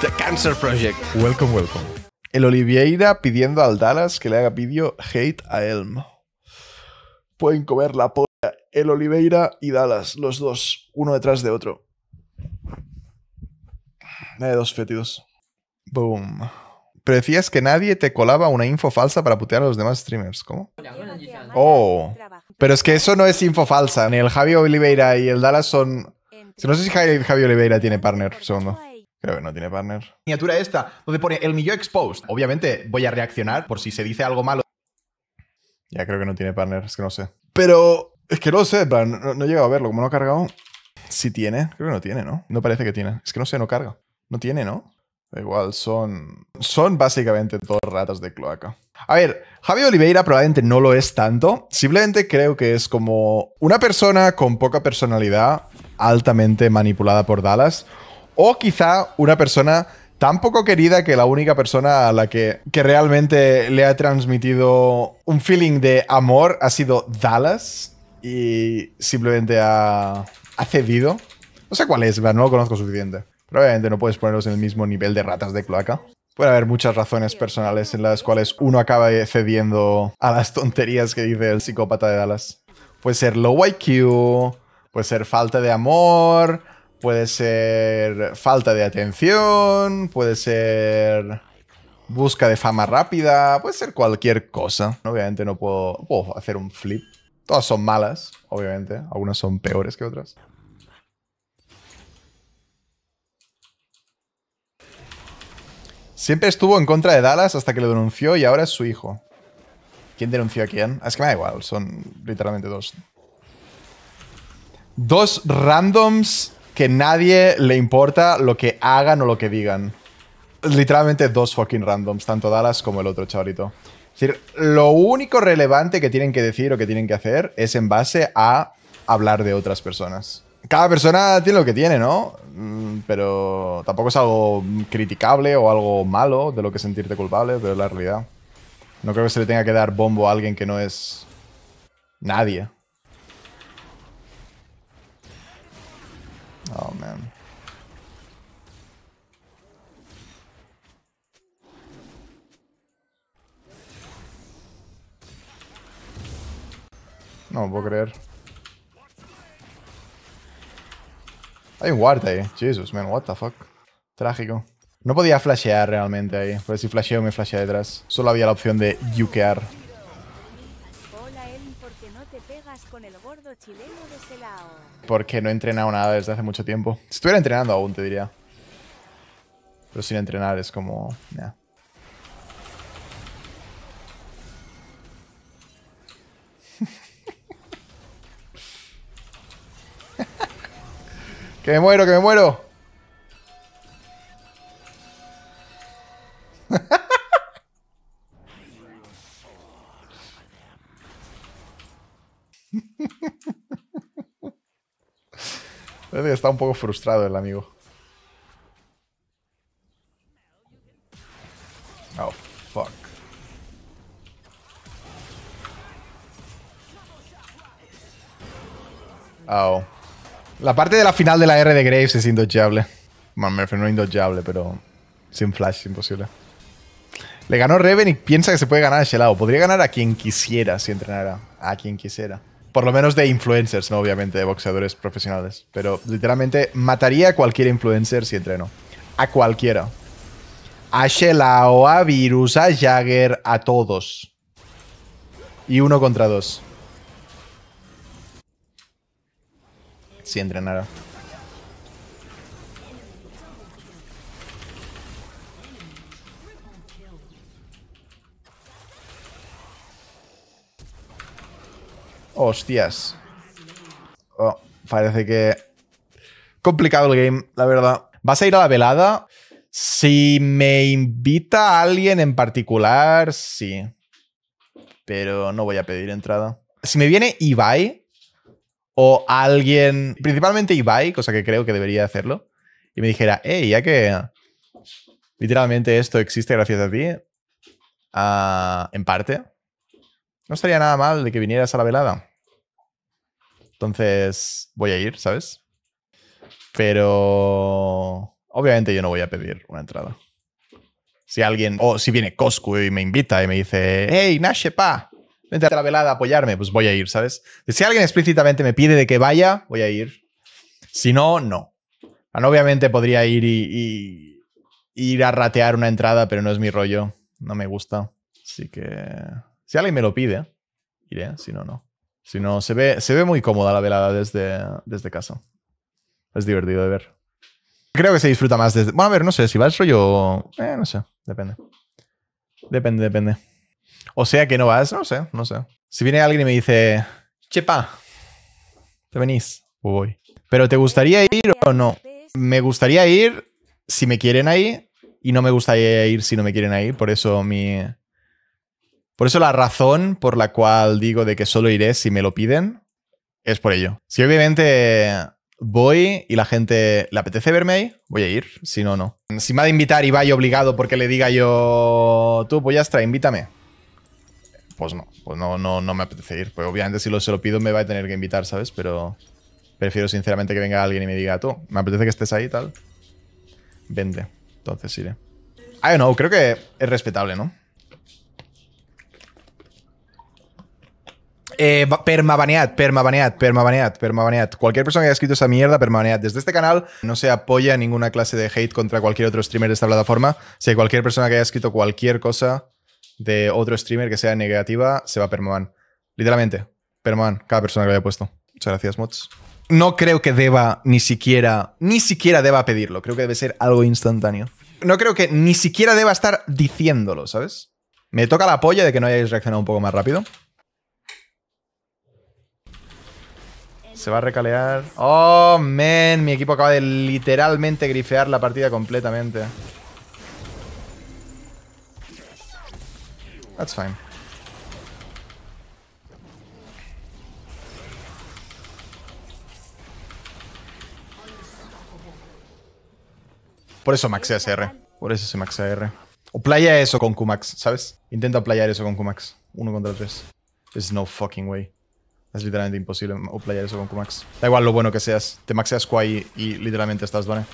The Cancer Project. Welcome, welcome. El Oliveira pidiendo al Dallas que le haga vídeo Hate a Elm. Pueden comer la polla. El Oliveira y Dallas, los dos, uno detrás de otro. De dos fetidos Boom. Pero decías que nadie te colaba una info falsa para putear a los demás streamers. ¿Cómo? Oh. Pero es que eso no es info falsa. Ni el Javi Oliveira y el Dallas son no sé si Javi Oliveira tiene partner, segundo. Creo que no tiene partner. Miniatura esta, donde pone el millón exposed. Obviamente voy a reaccionar por si se dice algo malo. Ya creo que no tiene partner, es que no sé. Pero es que no sé, no, no, he llegado a verlo, como no ha cargado. Si tiene, creo que no tiene, ¿no? No parece que tiene. Es que no sé, no carga. No tiene, ¿no? igual, son. Son básicamente dos ratas de cloaca. A ver, Javi Oliveira probablemente no lo es tanto. Simplemente creo que es como una persona con poca personalidad altamente manipulada por Dallas, o quizá una persona tan poco querida que la única persona a la que, realmente le ha transmitido un feeling de amor ha sido Dallas y simplemente ha, ha cedido. No sé cuál es, no lo conozco suficiente. Probablemente no puedes ponerlos en el mismo nivel de ratas de cloaca. Puede haber muchas razones personales en las cuales uno acaba cediendo a las tonterías que dice el psicópata de Dallas. Puede ser low IQ, Puede ser falta de amor, puede ser falta de atención, puede ser busca de fama rápida, puede ser cualquier cosa. Obviamente no puedo, hacer un flip. Todas son malas, obviamente. Algunas son peores que otras. Siempre estuvo en contra de Dallas hasta que lo denunció y ahora es su hijo. ¿Quién denunció a quién? Es que me da igual, son literalmente dos Dos randoms que nadie le importa lo que hagan o lo que digan. Literalmente dos fucking randoms, tanto Dallas como el otro chavalito. Es decir, lo único relevante que tienen que decir o que tienen que hacer es en base a hablar de otras personas. Cada persona tiene lo que tiene, ¿no? Mm, pero tampoco es algo criticable o algo malo de lo que sentirte culpable, pero es la realidad. No creo que se le tenga que dar bombo a alguien que no es nadie. Oh, man. No puedo creer. Hay un guard ahí. Jesus, man, what the fuck. Trágico. No podía flashear realmente ahí, Pero si flasheo me flashea detrás. Solo había la opción de yukear. con este Porque no he entrenado nada desde hace mucho tiempo. Si estuviera entrenando aún, te diría. Pero sin entrenar es como... ¡Que me muero, que me muero! está un poco frustrado el amigo. Oh, fuck. Oh. La parte de la final de la R de Graves es indodgeable. Man, me no indodgeable, pero sin flash, imposible. Le ganó Reven y piensa que se puede ganar a lado. Podría ganar a quien quisiera si entrenara. A quien quisiera. Por lo menos de influencers, no obviamente de boxeadores profesionales. Pero literalmente mataría a cualquier influencer si entreno. A cualquiera. A o a Virus, a Jagger, a todos. Y uno contra dos. Si entrenara. Hostias. Oh, parece que... Complicado el game, la verdad. ¿Vas a ir a la velada? Si me invita a alguien en particular, sí. Pero no voy a pedir entrada. Si me viene Ibai o alguien, principalmente Ibai, cosa que creo que debería hacerlo, y me dijera, hey, ya que literalmente esto existe gracias a ti, ah, en parte, no estaría nada mal de que vinieras a la velada. Entonces voy a ir, ¿sabes? Pero obviamente yo no voy a pedir una entrada. Si alguien, o si viene Coscu y me invita y me dice, hey, Nashepa! pa, vente a la velada a apoyarme, pues voy a ir, ¿sabes? Si alguien explícitamente me pide de que vaya, voy a ir. Si no, no. Ah, obviamente podría ir y, y ir a ratear una entrada, pero no es mi rollo. No me gusta. Así que si alguien me lo pide, iré, si no, no. Si no, se ve, se ve muy cómoda la velada desde, desde casa. Es divertido de ver. Creo que se disfruta más desde... Bueno, a ver, no sé, si vas rollo... Eh, no sé, depende. Depende, depende. O sea que no vas, no sé, no sé. Si viene alguien y me dice, chepa, ¿te venís? O pues voy. Pero ¿te gustaría ir o no? Me gustaría ir si me quieren ahí y no me gustaría ir si no me quieren ahí. Por eso mi, por eso la razón por la cual digo de que solo iré si me lo piden es por ello. Si obviamente voy y la gente le apetece verme ahí, voy a ir. Si no, no. Si me ha de invitar y vaya obligado porque le diga yo, tú, pollastra, pues invítame. Pues no, pues no, no, no me apetece ir. Pues obviamente si lo, se lo pido me va a tener que invitar, ¿sabes? Pero prefiero sinceramente que venga alguien y me diga, tú, me apetece que estés ahí y tal. Vente. Entonces iré. I ah, don't know, creo que es respetable, ¿no? Eh, permabanead, permabanead, permabanead, permabanead. Cualquier persona que haya escrito esa mierda, permabanead. Desde este canal no se apoya ninguna clase de hate contra cualquier otro streamer de esta plataforma. Si cualquier persona que haya escrito cualquier cosa de otro streamer que sea negativa, se va a permaban. Literalmente, permaban, cada persona que lo haya puesto. Muchas gracias, mods. No creo que deba ni siquiera, ni siquiera deba pedirlo. Creo que debe ser algo instantáneo. No creo que ni siquiera deba estar diciéndolo, ¿sabes? Me toca la polla de que no hayáis reaccionado un poco más rápido. Se va a recalear. ¡Oh, man! Mi equipo acaba de literalmente grifear la partida completamente. That's fine. Por eso maxea R. Por eso se maxea R. O playa eso con Kumax, ¿sabes? Intenta playar eso con Kumax. Uno contra tres. There's no fucking way. Es literalmente imposible uplayar eso con Kumax. Da igual lo bueno que seas. Te maxeas Kwai y, literalmente estás done.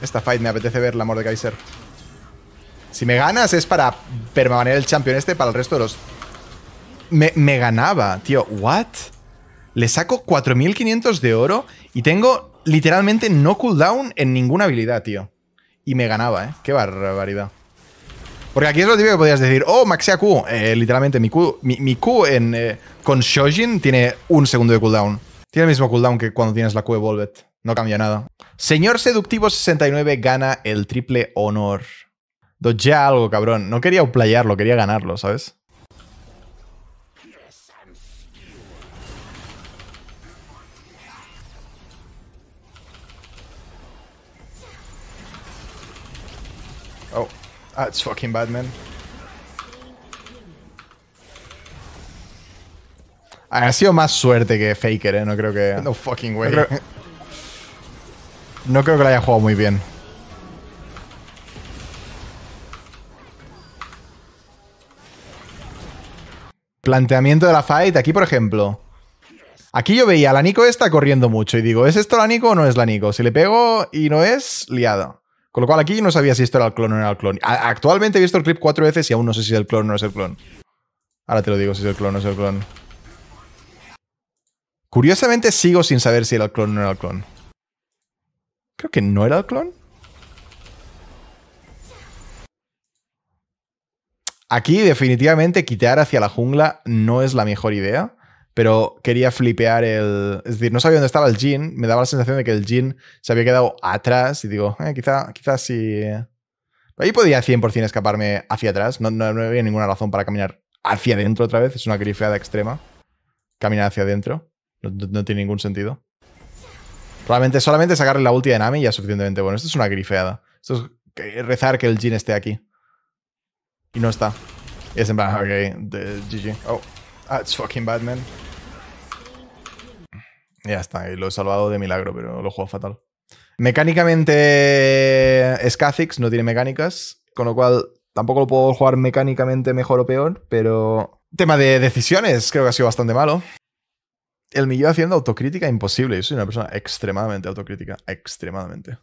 Esta fight me apetece ver la amor de Kaiser. Si me ganas es para permanecer el champion este para el resto de los... me ganaba, tío. ¿What? le saco 4500 de oro y tengo literalmente no cooldown en ninguna habilidad, tío. Y me ganaba, ¿eh? Qué barbaridad. Porque aquí es lo típico que podrías decir, oh, Maxia Q. Eh, literalmente, mi Q, mi, Q en, eh, con Shojin tiene un segundo de cooldown. Tiene el mismo cooldown que cuando tienes la Q de Volvet. No cambia nada. Señor Seductivo 69 gana el triple honor. ya algo, cabrón. No quería playarlo, quería ganarlo, ¿sabes? Oh, that's fucking bad, man. Ha sido más suerte que Faker, eh. No creo que. No fucking way. No creo, que la haya jugado muy bien. Planteamiento de la fight. Aquí, por ejemplo. Aquí yo veía a la Nico esta corriendo mucho y digo, ¿es esto la Nico o no es la Nico? Si le pego y no es, liado. Con lo cual aquí no sabía si esto era el clon o no era el clon. actualmente he visto el clip cuatro veces y aún no sé si es el clon o no es el clon. Ahora te lo digo si es el clon o no es el clon. Curiosamente sigo sin saber si era el clon o no era el clon. Creo que no era el clon. Aquí definitivamente quitar hacia la jungla no es la mejor idea pero quería flipear el... Es decir, no sabía dónde estaba el jean. me daba la sensación de que el jean se había quedado atrás y digo, eh, quizá, quizá si... Ahí podía 100% escaparme hacia atrás, no, había ninguna razón para caminar hacia adentro otra vez, es una grifeada extrema. Caminar hacia adentro, no, tiene ningún sentido. Realmente solamente sacarle la ulti de Nami ya es suficientemente bueno. Esto es una grifeada. Esto es rezar que el jean esté aquí. Y no está. Y es en plan, ok, GG. Oh, it's fucking Batman. Ya está, y lo he salvado de milagro, pero lo he jugado fatal. Mecánicamente es no tiene mecánicas, con lo cual tampoco lo puedo jugar mecánicamente mejor o peor, pero tema de decisiones creo que ha sido bastante malo. El millón haciendo autocrítica imposible, yo soy una persona extremadamente autocrítica, extremadamente.